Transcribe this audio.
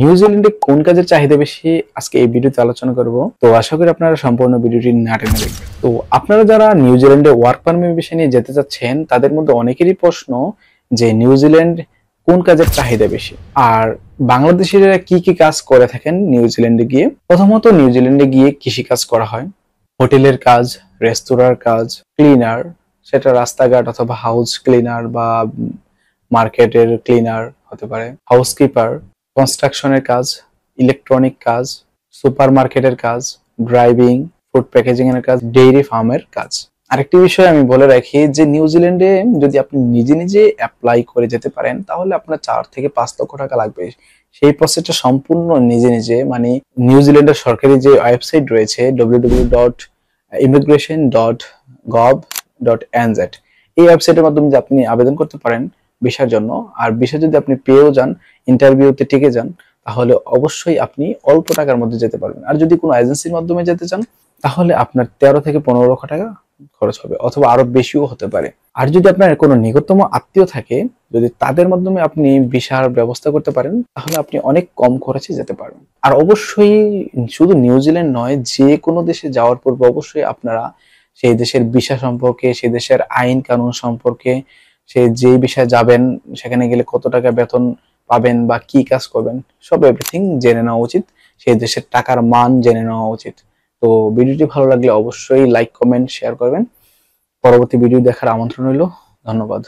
নিউজিল্যান্ডে কোন কাজের চাহিদা বেশি আজকে এই ভিডিওতে আলোচনা করব তো আশা করি আপনারা সম্পূর্ণ ভিডিওটি না টেনে দেখবেন তো আপনারা যারা নিউজিল্যান্ডে ওয়ার্ক পারমিট বিষয় নিয়ে যেতে চাচ্ছেন তাদের মধ্যে অনেকেরই প্রশ্ন যে নিউজিল্যান্ড কোন কাজের চাহিদা বেশি আর বাংলাদেশিরা কি কি কাজ করে থাকেন নিউজিল্যান্ডে গিয়ে প্রথমত নিউজিল্যান্ডে গিয়ে কৃষি কাজ করা হয় হোটেলের কাজ রেস্তোরাঁর কাজ ক্লিনার সেটা রাস্তাঘাট অথবা হাউস ক্লিনার বা মার্কেটের ক্লিনার হতে পারে হাউসকিপার কনস্ট্রাকশনের কাজ ইলেকট্রনিক কাজ সুপার মার্কেটের কাজ ড্রাইভিং ফুড প্যাকেজিং এর কাজ ডেইরি ফার্মের কাজ আরেকটি বিষয় আমি বলে রাখি যে নিউজিল্যান্ডে যদি আপনি নিজে নিজে অ্যাপ্লাই করে যেতে পারেন তাহলে আপনার চার থেকে পাঁচ লক্ষ টাকা লাগবে সেই প্রসেসটা সম্পূর্ণ নিজে নিজে মানে নিউজিল্যান্ডের সরকারি যে ওয়েবসাইট রয়েছে W W W dot immigration dot gov dot NZ এই ওয়েবসাইটের মাধ্যমে যে আপনি আবেদন করতে পারেন বিষার জন্য আর বিষা যদি আপনি পেয়েও যান ইন্টারভিউতে টিকে যান তাহলে অবশ্যই আপনি অল্প টাকার মধ্যে যেতে পারবেন আর যদি কোনো এজেন্সির মাধ্যমে যেতে চান তাহলে আপনার তেরো থেকে পনেরো লক্ষ টাকা খরচ হবে অথবা আরো বেশিও হতে পারে আর যদি আপনার কোনো নিকটতম আত্মীয় থাকে যদি তাদের মাধ্যমে আপনি ভিসার ব্যবস্থা করতে পারেন তাহলে আপনি অনেক কম খরচে যেতে পারবেন আর অবশ্যই শুধু নিউজিল্যান্ড নয় যে কোনো দেশে যাওয়ার পূর্বে অবশ্যই আপনারা সেই দেশের ভিসা সম্পর্কে সেই দেশের আইন কানুন সম্পর্কে সে যেই বিষয়ে যাবেন সেখানে গেলে কত টাকা বেতন পাবেন বা কি কাজ করবেন সব এভরিথিং জেনে নেওয়া উচিত সেই দেশের টাকার মান জেনে নেওয়া উচিত তো ভিডিওটি ভালো লাগলে অবশ্যই লাইক কমেন্ট শেয়ার করবেন পরবর্তী ভিডিও দেখার আমন্ত্রণ রইল ধন্যবাদ